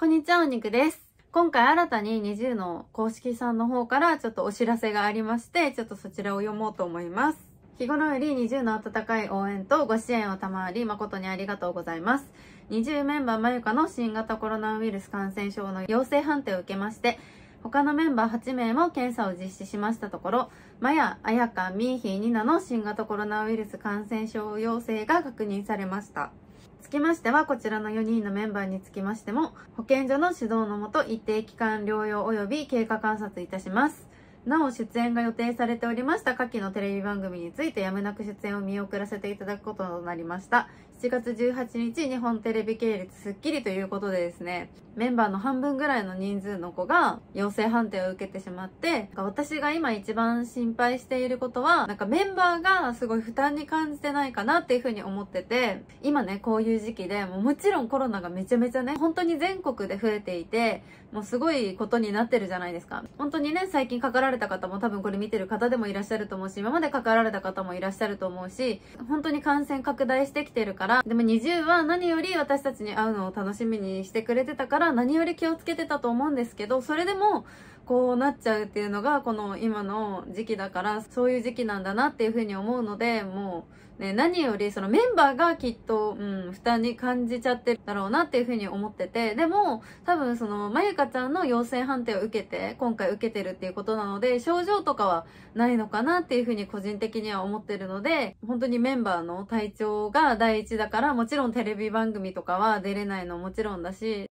こんにちは、お肉です。今回新たに NiziU の公式さんの方からちょっとお知らせがありまして、ちょっとそちらを読もうと思います。日頃より NiziU の温かい応援とご支援を賜り、誠にありがとうございます。NiziU メンバーまゆかの新型コロナウイルス感染症の陽性判定を受けまして、他のメンバー8名も検査を実施しましたところ、まや、あやか、みーひー、になの新型コロナウイルス感染症陽性が確認されました。つきましては、こちらの4人のメンバーにつきましても、保健所の指導のもと、一定期間療養及び経過観察いたします。なお、出演が予定されておりました下記のテレビ番組についてやむなく出演を見送らせていただくこととなりました。7月18日日本テレビ系列スッキリということでですね、メンバーの半分ぐらいの人数の子が陽性判定を受けてしまって、私が今一番心配していることは、なんかメンバーがすごい負担に感じてないかなっていうふうに思ってて、今ね、こういう時期で、ももちろんコロナがめちゃめちゃね、本当に全国で増えていて、もうすごいことになってるじゃないですか。本当にね、最近かかられた方も多分これ見てる方でもいらっしゃると思うし、今までかかられた方もいらっしゃると思うし、本当に感染拡大してきてるから、からでも NiziU は何より私たちに会うのを楽しみにしてくれてたから何より気をつけてたと思うんですけどそれでもこうなっちゃうっていうのがこの今の時期だからそういう時期なんだなっていうふうに思うのでもう、ね、何よりそのメンバーがきっと、うん、負担に感じちゃってるだろうなっていうふうに思っててでも多分そのまゆかちゃんの陽性判定を受けて今回受けてるっていうことなので症状とかはないのかなっていうふうに個人的には思ってるので本当にメンバーの体調が第一だからもちろんテレビ番組とかは出れないのもちろんだし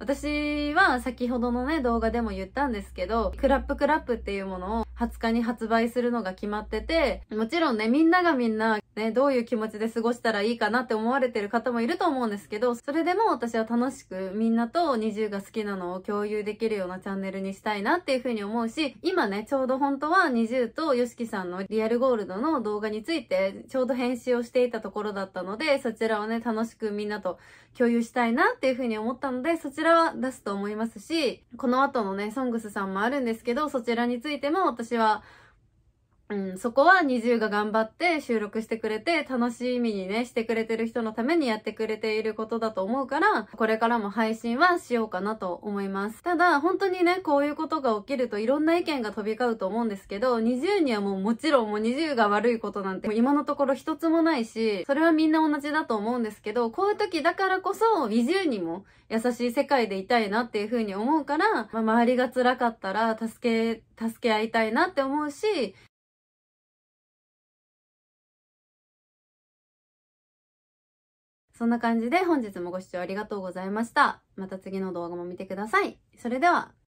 私は先ほどのね動画でも言ったんですけどクラップクラップっていうものを20日に発売するのが決まってて、もちろんね、みんながみんな、ね、どういう気持ちで過ごしたらいいかなって思われてる方もいると思うんですけど、それでも私は楽しくみんなと NiziU が好きなのを共有できるようなチャンネルにしたいなっていうふうに思うし、今ね、ちょうど本当は NiziU と YOSHIKI さんのリアルゴールドの動画について、ちょうど編集をしていたところだったので、そちらをね、楽しくみんなと共有したいなっていうふうに思ったので、そちらは出すと思いますし、この後のね、ソングスさんもあるんですけど、そちらについても私私はうん、そこは二重が頑張って収録してくれて、楽しみにね、してくれてる人のためにやってくれていることだと思うから、これからも配信はしようかなと思います。ただ、本当にね、こういうことが起きるといろんな意見が飛び交うと思うんですけど、二重にはもうもちろんもう n i が悪いことなんて今のところ一つもないし、それはみんな同じだと思うんですけど、こういう時だからこそ二重にも優しい世界でいたいなっていうふうに思うから、まあ、周りが辛かったら助け、助け合いたいなって思うし、そんな感じで本日もご視聴ありがとうございました。また次の動画も見てください。それでは。